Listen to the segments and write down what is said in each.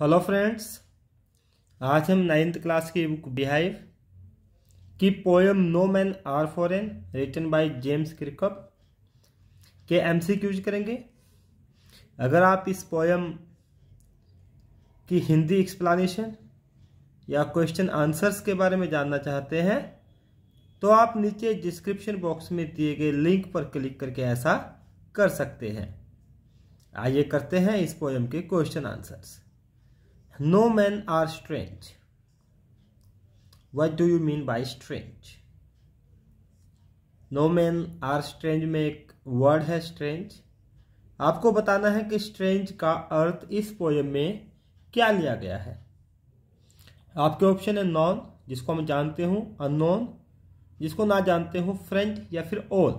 Hello friends आज हम ninth class की बुक बिहाइव की poem no man are foreign written by James Kirkup के एमसीक्यूज करेंगे अगर आप इस पोएम की हिंदी एक्सप्लानेशन या क्वेश्चन आंसर्स के बारे में जानना चाहते हैं तो आप नीचे डिस्क्रिप्शन बॉक्स में दिए गए लिंक पर क्लिक करके ऐसा कर सकते हैं आइए करते हैं इस पोएम के question answers No men are strange. What do you mean by strange? No man are strange में एक वर्ड है स्ट्रेंज आपको बताना है कि स्ट्रेंज का अर्थ इस पोएम में क्या लिया गया है आपके ऑप्शन है नॉन जिसको हम जानते हूं अनोन जिसको ना जानते हूँ फ्रेंच या फिर ओल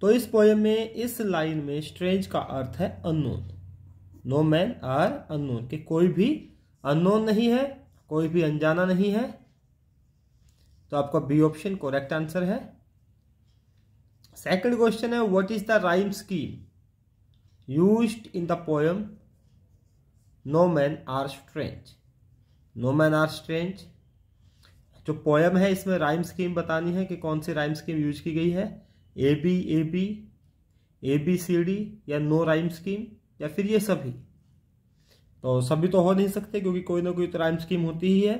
तो इस पोएम में इस लाइन में स्ट्रेंज का अर्थ है unknown no man are unknown कि कोई भी अनोन नहीं है कोई भी अनजाना नहीं है तो आपका बी ऑप्शन करेक्ट आंसर है सेकंड क्वेश्चन है what is the rhyme scheme used in the poem no man are strange no man are strange जो पोएम है इसमें राइम स्कीम बतानी है कि कौन सी राइम स्कीम यूज की गई है A B A B A B C D या नो राइम स्कीम या फिर ये सभी तो सभी तो हो नहीं सकते क्योंकि कोई ना कोई तो राइम स्कीम होती ही है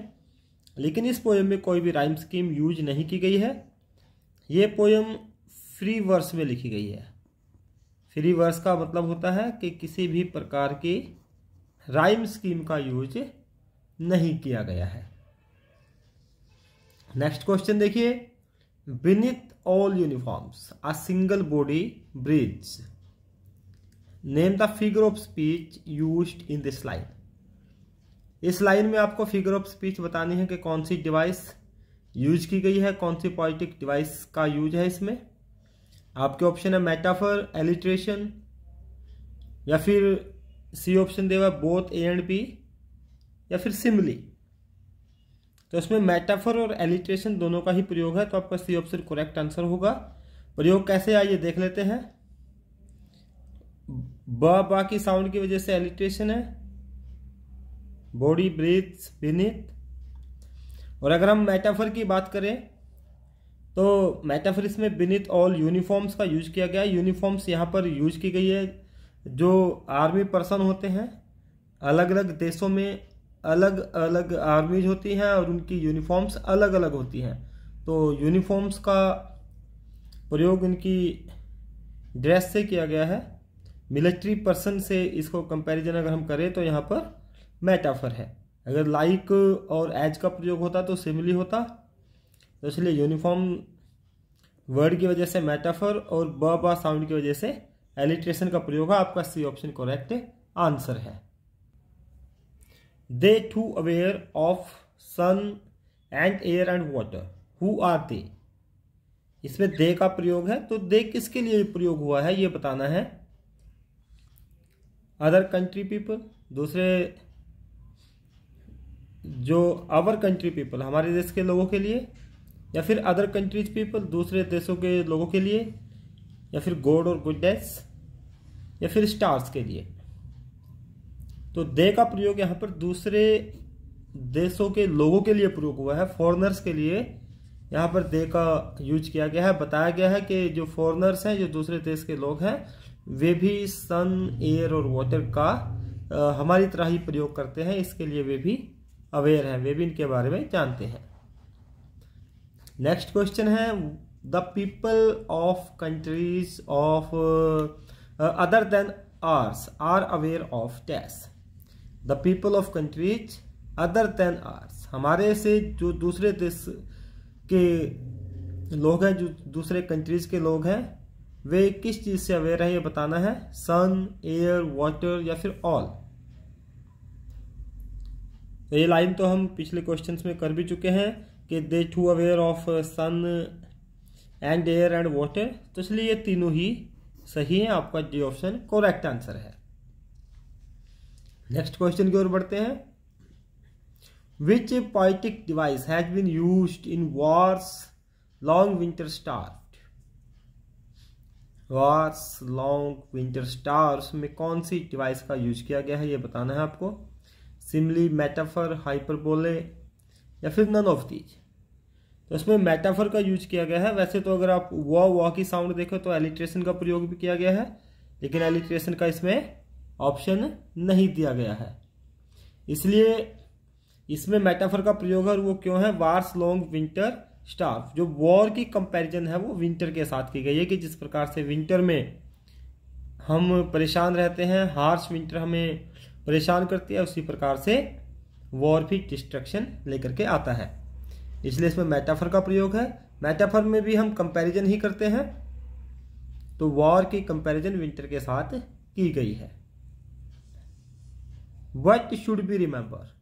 लेकिन इस पोएम में कोई भी राइम स्कीम यूज नहीं की गई है ये पोएम फ्री वर्स में लिखी गई है फ्री वर्स का मतलब होता है कि किसी भी प्रकार की राइम स्कीम का यूज नहीं किया गया है नेक्स्ट क्वेश्चन देखिए beneath all uniforms a single body breathe name the figure of speech use in this line इस लाइन में आपको फिगर ऑफ स्पीच बतानी है कि कौन सी डिवाइस यूज की गई है कौन सी पॉलिटिक डिवाइस का यूज है इसमें आपके ऑप्शन है मेटाफर एलिट्रेशन या फिर सी ऑप्शन दे हुआ बोथ ए एंड बी या फिर सिमली तो इसमें मेटाफर और एलिट्रेशन दोनों का ही प्रयोग है तो आपका सी ऑप्शन करेक्ट आंसर होगा प्रयोग कैसे आइए देख लेते हैं ब बा की साउंड की वजह से एलिट्रेशन है बॉडी ब्रीथ विनित और अगर हम मेटाफर की बात करें तो मेटाफर इसमें विनित ऑल यूनिफॉर्म्स का यूज किया गया है यूनिफॉर्म्स यहाँ पर यूज की गई है जो आर्मी पर्सन होते हैं अलग अलग देशों में अलग अलग आर्मीज होती हैं और उनकी यूनिफॉर्म्स अलग अलग होती हैं तो यूनिफॉर्म्स का प्रयोग उनकी ड्रेस से किया गया है मिलिट्री पर्सन से इसको कंपैरिजन अगर हम करें तो यहाँ पर मेटाफर है अगर लाइक like और एज का प्रयोग होता तो सिमिली होता तो इसलिए यूनिफॉर्म वर्ड की वजह से मेटाफर और ब बा साउंड की वजह से एलिट्रेशन का प्रयोग है आपका सी ऑप्शन करेक्ट आंसर है they too aware of sun and air and water who are they इसमें दे का प्रयोग है तो दे किसके लिए प्रयोग हुआ है ये बताना है अदर कंट्री पीपल दूसरे जो आवर कंट्री पीपल हमारे देश के लोगों के लिए या फिर अदर कंट्रीज पीपल दूसरे देशों के लोगों के लिए या फिर गोड और गुडनेस या फिर स्टार्स के लिए तो दे का प्रयोग यहाँ पर दूसरे देशों के लोगों के लिए प्रयोग हुआ है फॉरनर्स के लिए यहाँ पर दे का यूज किया गया है बताया गया है कि जो फॉरनर्स हैं जो दूसरे देश के लोग हैं वे भी सन एयर और वाटर का आ, हमारी तरह ही प्रयोग करते हैं इसके लिए वे भी अवेयर हैं वे भी इनके बारे में जानते हैं नेक्स्ट क्वेश्चन है the people of countries of other than ours are aware of this the people of countries other than ours हमारे से जो दूसरे देश के लोग हैं जो दूसरे कंट्रीज के लोग हैं वे किस चीज से अवेयर है ये बताना है सन एयर वाटर या फिर ऑल तो ये लाइन तो हम पिछले क्वेश्चंस में कर भी चुके हैं कि they too aware of sun and air and water तो इसलिए ये तीनों ही सही है आपका डी ऑप्शन करेक्ट आंसर है नेक्स्ट क्वेश्चन की ओर बढ़ते हैं which poetic device has been use in wars long winter star wars long winter stars में कौन सी डिवाइस का यूज किया गया है ये बताना है आपको सिमली मेटाफर हाइपरबोले या फिर नन ऑफ दीज तो इसमें मेटाफर का यूज किया गया है वैसे तो अगर आप वॉ वॉ की साउंड देखो तो एलिट्रेशन का प्रयोग भी किया गया है लेकिन एलिट्रेशन का इसमें ऑप्शन नहीं दिया गया है इसलिए इसमें मेटाफर का प्रयोग है और वो क्यों है वार्स लॉन्ग विंटर स्टाफ जो वॉर की कंपैरिजन है वो विंटर के साथ की गई है कि जिस प्रकार से विंटर में हम परेशान रहते हैं हार्श विंटर हमें परेशान करती है उसी प्रकार से वॉर भी डिस्ट्रक्शन लेकर के आता है इसलिए इसमें मेटाफर का प्रयोग है मेटाफर में भी हम कंपैरिजन ही करते हैं तो वॉर की कंपैरिजन विंटर के साथ की गई है what should be remember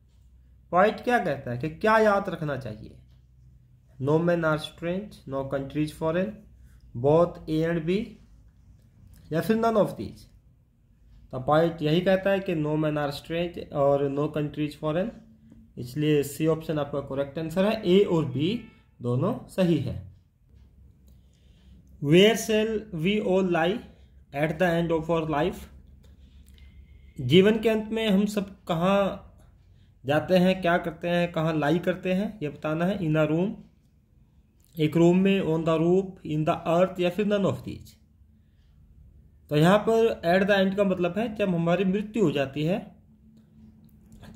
point क्या कहता है कि क्या याद रखना चाहिए no man are strange no countries foreign both A and B या फिर नन ऑफ दीज तो पॉइंट यही कहता है कि नो मैन आर स्ट्रेंज और नो कंट्रीज फॉरन इसलिए सी ऑप्शन आपका करेक्ट आंसर है ए और बी दोनों सही है where shall we all lie at the end of our life जीवन के अंत में हम सब कहाँ जाते हैं क्या करते हैं कहाँ लाई करते हैं ये बताना है इन अ रूम एक रूम में on the roof in the earth या फिर नन ऑफ दीज तो यहाँ पर एट द एंड का मतलब है जब हमारी मृत्यु हो जाती है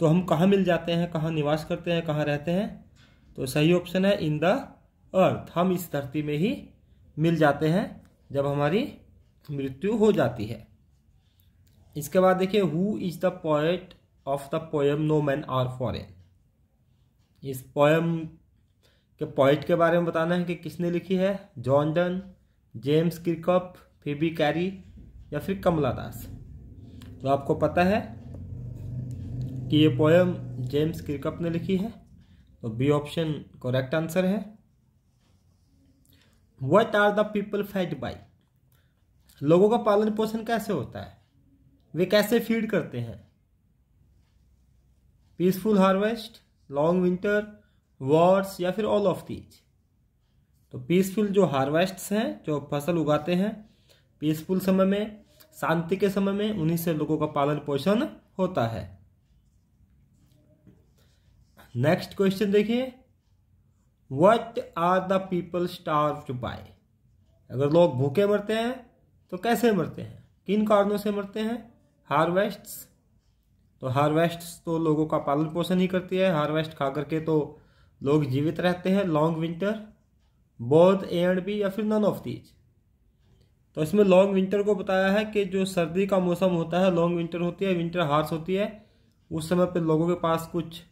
तो हम कहाँ मिल जाते हैं कहाँ निवास करते हैं कहाँ रहते हैं तो सही ऑप्शन है इन द अर्थ हम इस धरती में ही मिल जाते हैं जब हमारी मृत्यु हो जाती है इसके बाद देखिए who is the poet of the poem no man are foreign इस पोएम के पॉइंट के बारे में बताना है कि किसने लिखी है Donne James Kirkup Phoebe Cary या फिर कमला दास तो आपको पता है कि ये पोएम जेम्स क्रिकअप ने लिखी है तो बी ऑप्शन करेक्ट आंसर है what are the fed by बाई लोगों का पालन पोषण कैसे होता है वे कैसे फीड करते हैं peaceful harvest long winter words या फिर ऑल ऑफ दीज तो पीसफुल जो हार्वेस्ट हैं जो फसल उगाते हैं पीसफुल समय में शांति के समय में उन्हीं से लोगों का पालन पोषण होता है नेक्स्ट क्वेश्चन देखिए what are the people starve to by अगर लोग भूखे मरते हैं तो कैसे मरते हैं किन कारणों से मरते हैं हार्वेस्ट तो हार्वेस्ट तो लोगों का पालन पोषण ही करती है हार्वेस्ट खा करके तो लोग जीवित रहते हैं long winter both A and B या फिर नन ऑफ दीज तो इसमें लॉन्ग विंटर को बताया है कि जो सर्दी का मौसम होता है लॉन्ग विंटर होती है विंटर हार्स होती है उस समय पर लोगों के पास कुछ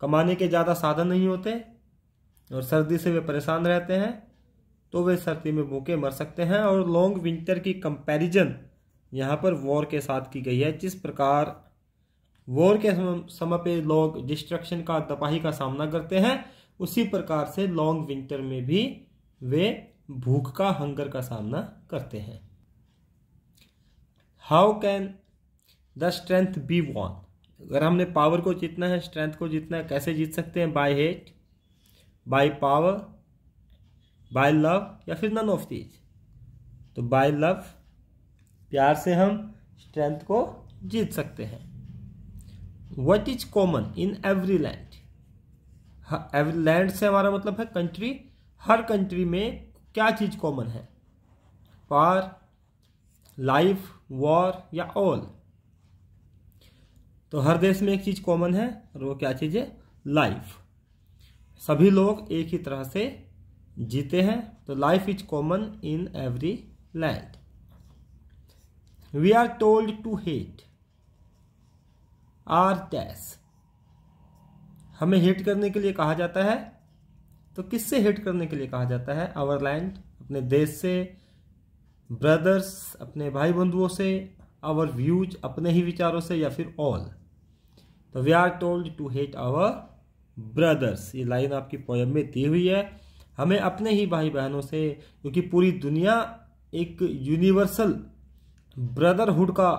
कमाने के ज़्यादा साधन नहीं होते और सर्दी से वे परेशान रहते हैं तो वे सर्दी में भूखे मर सकते हैं और लॉन्ग विंटर की कंपैरिजन यहाँ पर वॉर के साथ की गई है जिस प्रकार वॉर के समय पे लोग डिस्ट्रक्शन का तपाही का सामना करते हैं उसी प्रकार से लॉन्ग विंटर में भी वे भूख का हंगर का सामना करते हैं how can the strength be won अगर हमने पावर को जीतना है स्ट्रेंथ को जीतना है कैसे जीत सकते हैं by hate by power by love या फिर नन ऑफ दीज तो बाय लव प्यार से हम स्ट्रेंथ को जीत सकते हैं what is common in every land every land से हमारा मतलब है कंट्री हर कंट्री में क्या चीज़ कॉमन है पार लाइफ वॉर या ऑल तो हर देश में एक चीज़ कॉमन है और वो क्या चीज़ है लाइफ सभी लोग एक ही तरह से जीते हैं तो life is common in every land we are told to hate our dash हमें हिट करने के लिए कहा जाता है तो किससे हिट करने के लिए कहा जाता है आवर लैंड अपने देश से ब्रदर्स अपने भाई बंधुओं से आवर व्यूज अपने ही विचारों से या फिर ऑल तो we are told to hate our brothers ये लाइन आपकी पोयम में दी हुई है हमें अपने ही भाई बहनों से क्योंकि पूरी दुनिया एक यूनिवर्सल ब्रदरहुड का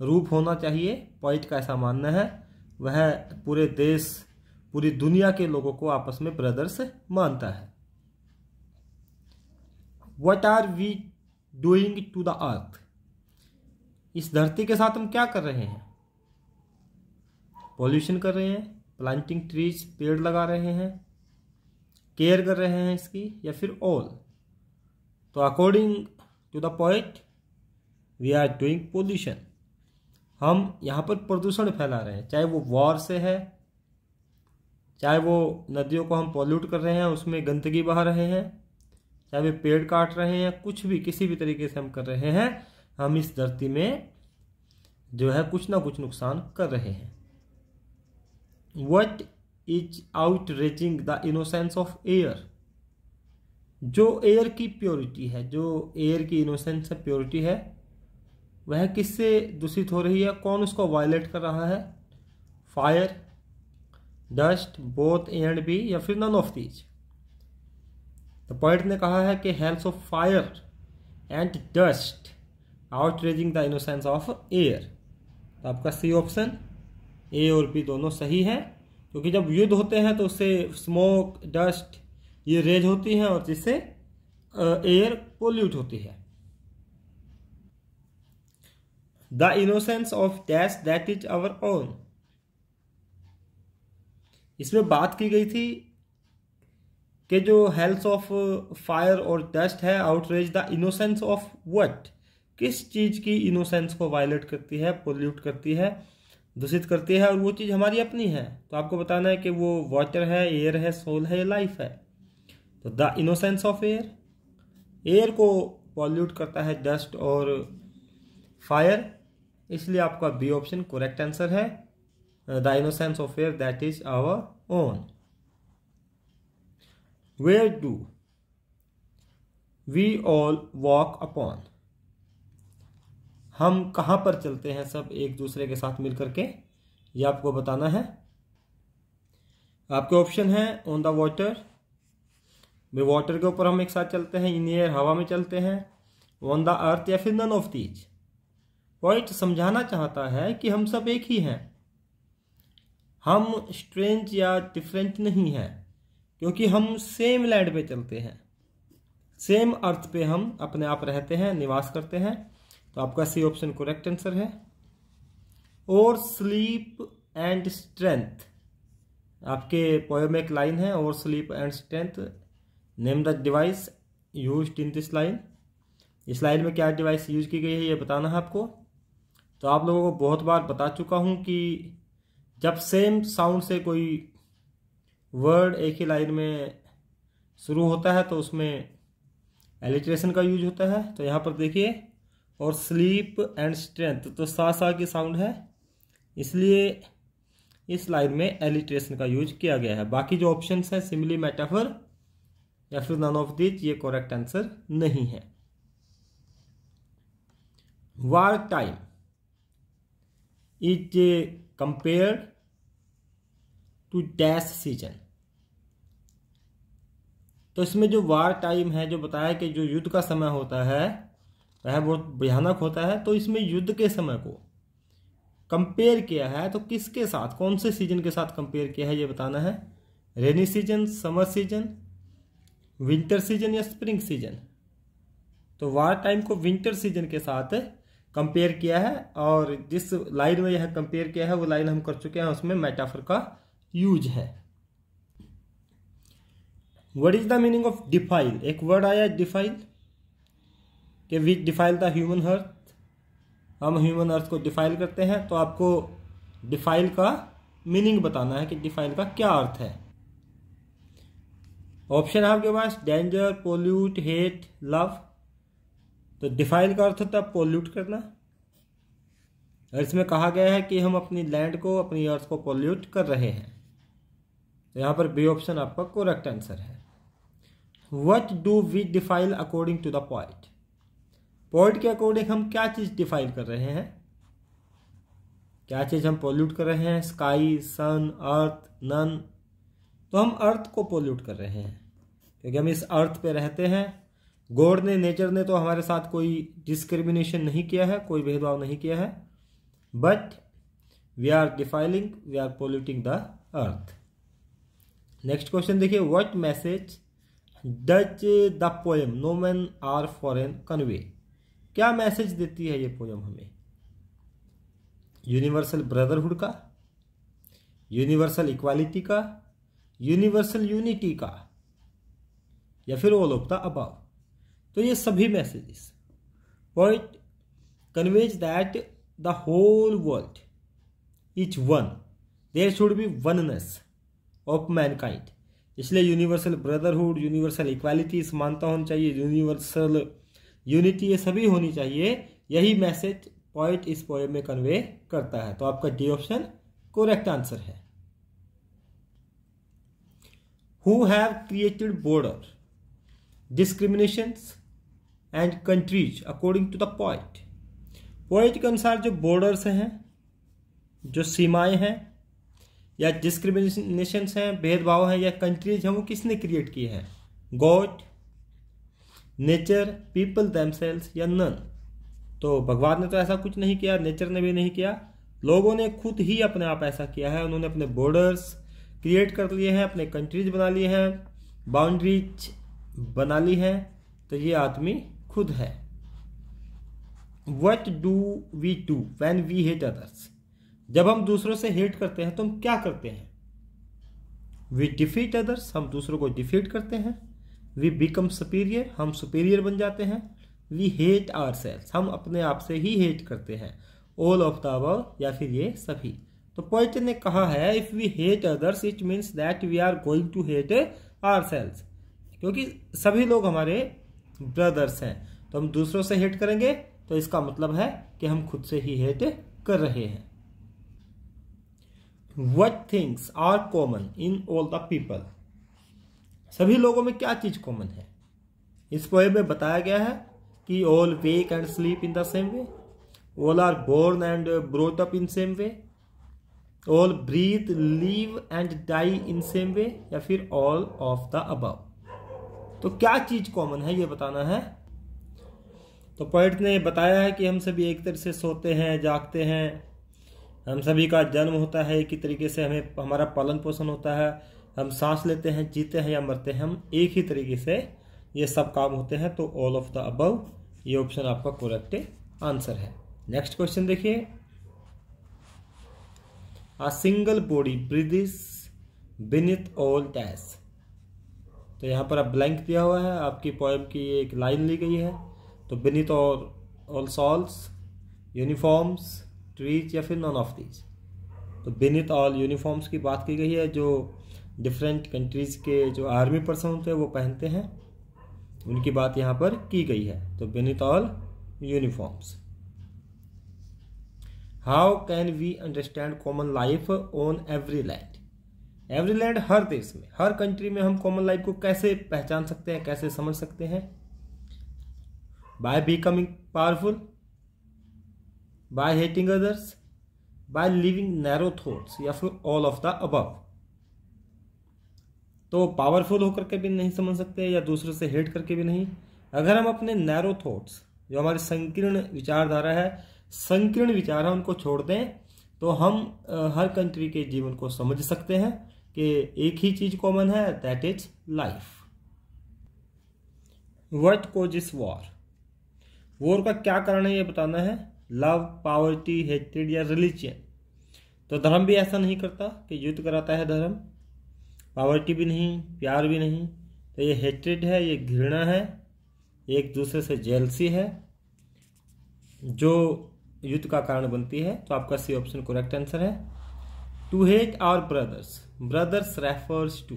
रूप होना चाहिए पॉइंट का ऐसा मानना है वह पूरे देश पूरी दुनिया के लोगों को आपस में ब्रदर्स मानता है what are we doing to the earth इस धरती के साथ हम क्या कर रहे हैं पॉल्यूशन कर रहे हैं प्लांटिंग ट्रीज पेड़ लगा रहे हैं केयर कर रहे हैं इसकी या फिर ऑल तो according to the point we are doing pollution हम यहाँ पर प्रदूषण फैला रहे हैं चाहे वो वॉर से है चाहे वो नदियों को हम पॉल्यूट कर रहे हैं उसमें गंदगी बहा रहे हैं चाहे वे पेड़ काट रहे हैं कुछ भी किसी भी तरीके से हम कर रहे हैं हम इस धरती में जो है कुछ ना कुछ नुकसान कर रहे हैं what is out reaching the innocence of air जो एयर की प्योरिटी है जो एयर की इनोसेंस है प्योरिटी है वह किससे दूषित हो रही है कौन उसको वायलेट कर रहा है fire dust both and B या फिर none of these the point ने कहा है कि health of fire and dust out raging the innocence of air तो आपका सी ऑप्शन ए और बी दोनों सही है क्योंकि जब युद्ध होते हैं तो उससे स्मोक डस्ट ये रेज होती है और जिससे एयर पोल्यूट होती है the innocence of dash that is our own इसमें बात की गई थी कि जो हेल्थ ऑफ फायर और डस्ट है outrage the innocence of what किस चीज़ की इनोसेंस को वायलेट करती है पोल्यूट करती है दूषित करती है और वो चीज़ हमारी अपनी है तो आपको बताना है कि वो वाटर है एयर है सोल है लाइफ है तो the innocence of air air को पॉल्यूट करता है डस्ट और फायर इसलिए आपका बी ऑप्शन करेक्ट आंसर है the innocence of fair that is our own where do we all walk upon हम कहां पर चलते हैं सब एक दूसरे के साथ मिलकर के ये आपको बताना है आपके ऑप्शन है ऑन द वॉटर भाई वाटर के ऊपर हम एक साथ चलते हैं इन एयर हवा में चलते हैं ऑन द अर्थ या फिर नन ऑफ दीज पॉइंट समझाना चाहता है कि हम सब एक ही हैं हम स्ट्रेंज या डिफरेंट नहीं हैं क्योंकि हम सेम लैंड पे चलते हैं सेम अर्थ पे हम अपने आप रहते हैं निवास करते हैं तो आपका सी ऑप्शन करेक्ट आंसर है और स्लीप एंड स्ट्रेंथ आपके पोएम में एक लाइन है और sleep and strength name the device use in this line इस लाइन में क्या डिवाइस यूज की गई है ये बताना है आपको तो आप लोगों को बहुत बार बता चुका हूँ कि जब सेम साउंड से कोई वर्ड एक ही लाइन में शुरू होता है तो उसमें एलिट्रेशन का यूज होता है तो यहाँ पर देखिए और स्लीप एंड स्ट्रेंथ तो सा सा की साउंड है इसलिए इस लाइन में एलिट्रेशन का यूज किया गया है बाकी जो ऑप्शन है सिमिली मेटाफर या फिर नन ऑफ दिज ये करेक्ट आंसर नहीं है war time is uh, compared to dash season तो इसमें जो वार टाइम है जो बताया कि जो युद्ध का समय होता है वह बहुत भयानक होता है तो इसमें युद्ध के समय को कंपेयर किया है तो किसके साथ कौन से सीजन के साथ कंपेयर किया है ये बताना है rainy season summer season winter season या स्प्रिंग सीजन तो वार टाइम को विंटर सीजन के साथ कंपेयर किया है और जिस लाइन में यह कंपेयर किया है वो लाइन हम कर चुके हैं उसमें मेटाफर का यूज है what is the meaning of defile एक वर्ड आया डिफाइल के which defile the human earth हम ह्यूमन अर्थ को डिफाइल करते हैं तो आपको डिफाइल का मीनिंग बताना है कि डिफाइल का क्या अर्थ है ऑप्शन आपके पास डेंजर पोल्यूट हेट लव तो डिफाइल का अर्थ होता है पोल्यूट करना और इसमें कहा गया है कि हम अपनी लैंड को अपनी अर्थ को पोल्यूट कर रहे हैं तो यहाँ पर बी ऑप्शन आपका करेक्ट आंसर है what do we defile according to the point point के अकॉर्डिंग हम क्या चीज़ डिफाइन कर रहे हैं क्या चीज़ हम पोल्यूट कर रहे हैं स्काई सन अर्थ नन तो हम अर्थ को पोल्यूट कर रहे हैं क्योंकि हम इस अर्थ पे रहते हैं गॉड ने नेचर ने तो हमारे साथ कोई डिस्क्रिमिनेशन नहीं किया है कोई भेदभाव नहीं किया है but we are defiling we are polluting the earth next question देखिए what message does the poem no man are foreign convey क्या मैसेज देती है ये पोएम हमें यूनिवर्सल ब्रदरहुड का यूनिवर्सल इक्वालिटी का यूनिवर्सल यूनिटी का या फिर ऑल ऑफ द अबाव तो ये सभी messages point conveys that the whole world each one there should be oneness of mankind इसलिए यूनिवर्सल ब्रदरहुड यूनिवर्सल इक्वालिटी समानता होनी चाहिए यूनिवर्सल यूनिटी ये सभी होनी चाहिए यही मैसेज पॉइंट इस पोएम में कन्वे करता है तो आपका डी ऑप्शन करेक्ट आंसर है who have created border discriminations and countries according to the point point के अनुसार जो बॉर्डर्स हैं जो सीमाएं हैं या डिस्क्रिमिनेशन हैं भेदभाव हैं या कंट्रीज हैं वो किसने क्रिएट किए हैं गॉड नेचर पीपल दैम या नन तो भगवान ने तो ऐसा कुछ नहीं किया नेचर ने भी नहीं किया लोगों ने खुद ही अपने आप ऐसा किया है उन्होंने अपने बॉर्डर्स क्रिएट कर लिए हैं अपने कंट्रीज बना लिए हैं बाउंड्रीज बना ली हैं तो ये आदमी खुद है what do we do when we hate others जब हम दूसरों से हेट करते हैं तो हम क्या करते हैं वी डिफीट अदर्स हम दूसरों को डिफीट करते हैं वी बिकम सुपीरियर हम सुपीरियर बन जाते हैं वी हेट आर सेल्स हम अपने आप से ही हेट करते हैं ऑल ऑफ द अबव या फिर ये सभी तो पोइट ने कहा है if we hate others it means that we are going to hate ourselves क्योंकि सभी लोग हमारे ब्रदर्स हैं तो हम दूसरों से हेट करेंगे तो इसका मतलब है कि हम खुद से ही हेट कर रहे हैं what things are common in all the people सभी लोगों में क्या चीज कॉमन है इस पोए में बताया गया है कि all wake and sleep in the same way all are born and growth up in same way all breathe live and die in same way या फिर ऑल ऑफ द अबव तो क्या चीज़ कॉमन है ये बताना है तो पोइट ने बताया है कि हम सभी एक तरह से सोते हैं जागते हैं हम सभी का जन्म होता है एक ही तरीके से हमें हमारा पालन पोषण होता है हम सांस लेते हैं जीते हैं या मरते हैं हम एक ही तरीके से ये सब काम होते हैं तो ऑल ऑफ द अबव ये ऑप्शन आपका करेक्ट आंसर है नेक्स्ट क्वेश्चन देखिए a single body breathes beneath all टैस तो यहाँ पर आप ब्लैंक दिया हुआ है आपकी पोएम की एक लाइन ली गई है तो बिनित और ऑल सॉल्स यूनिफॉर्म्स ट्रीज या फिर नॉन ऑफ दीज तो बिनित ऑल यूनिफॉर्म्स की बात की गई है जो डिफरेंट कंट्रीज़ के जो आर्मी पर्सन होते हैं वो पहनते हैं उनकी बात यहाँ पर की गई है तो beneath all uniforms how can we understand common life on every land every land हर देश में हर कंट्री में हम कॉमन लाइफ को कैसे पहचान सकते हैं कैसे समझ सकते हैं by becoming powerful by hating others by living narrow thoughts या फिर ऑल ऑफ द अबव तो पावरफुल होकर के भी नहीं समझ सकते या दूसरों से हेट करके भी नहीं अगर हम अपने नैरो थॉट्स जो हमारी संकीर्ण विचारधारा है संकीर्ण विचार है उनको छोड़ दें तो हम हर कंट्री के जीवन को समझ सकते हैं कि एक ही चीज कॉमन है that is life what causes war war का क्या कारण है ये बताना है लव पावर्टी हेट्रेड या रिलीजियन तो धर्म भी ऐसा नहीं करता कि युद्ध कराता है धर्म पावर्टी भी नहीं प्यार भी नहीं तो ये हेट्रेड है ये घृणा है एक दूसरे से जेलसी है जो युद्ध का कारण बनती है तो आपका सी ऑप्शन करेक्ट आंसर है to hate our brothers brothers refers to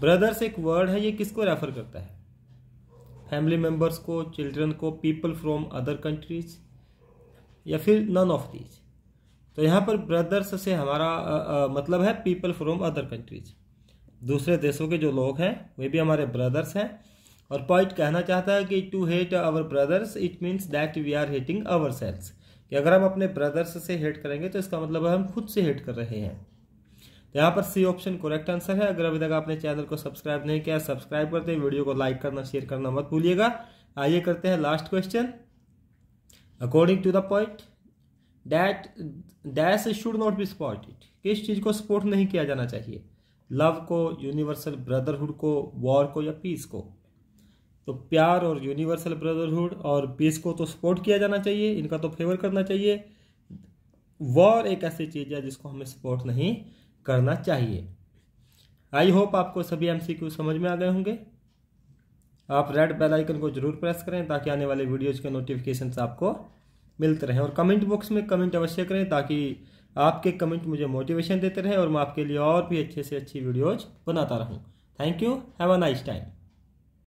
brothers एक वर्ड है ये किसको रेफर करता है फैमिली मेम्बर्स को चिल्ड्रन को पीपल फ्रॉम अदर कंट्रीज या फिर नन ऑफ दीज तो यहाँ पर ब्रदर्स से हमारा आ, आ, मतलब है पीपल फ्रॉम अदर कंट्रीज दूसरे देशों के जो लोग हैं वे भी हमारे ब्रदर्स हैं और पॉइंट कहना चाहता है कि to hate our brothers it means that we are hating ourselves कि अगर हम अपने ब्रदर्स से हेट करेंगे तो इसका मतलब है हम खुद से हेट कर रहे हैं तो यहाँ पर सी ऑप्शन करेक्ट आंसर है अगर अभी तक आपने चैनल को सब्सक्राइब नहीं किया सब्सक्राइब करते वीडियो को लाइक करना शेयर करना मत भूलिएगा आइए करते हैं last question according to the point that dash should not be it किस चीज़ को सपोर्ट नहीं किया जाना चाहिए लव को यूनिवर्सल ब्रदरहुड को वॉर को या पीस को तो प्यार और यूनिवर्सल ब्रदरहुड और पीस को तो सपोर्ट किया जाना चाहिए इनका तो फेवर करना चाहिए वॉर एक ऐसी चीज़ है जिसको हमें सपोर्ट नहीं करना चाहिए आई होप आपको सभी एमसीक्यू समझ में आ गए होंगे आप रेड बेल आइकन को जरूर प्रेस करें ताकि आने वाले वीडियोज़ के नोटिफिकेशन आपको मिलते रहें और कमेंट बॉक्स में कमेंट अवश्य करें ताकि आपके कमेंट मुझे मोटिवेशन देते रहें और मैं आपके लिए और भी अच्छे से अच्छी वीडियोज़ बनाता रहूँ thank you have a nice time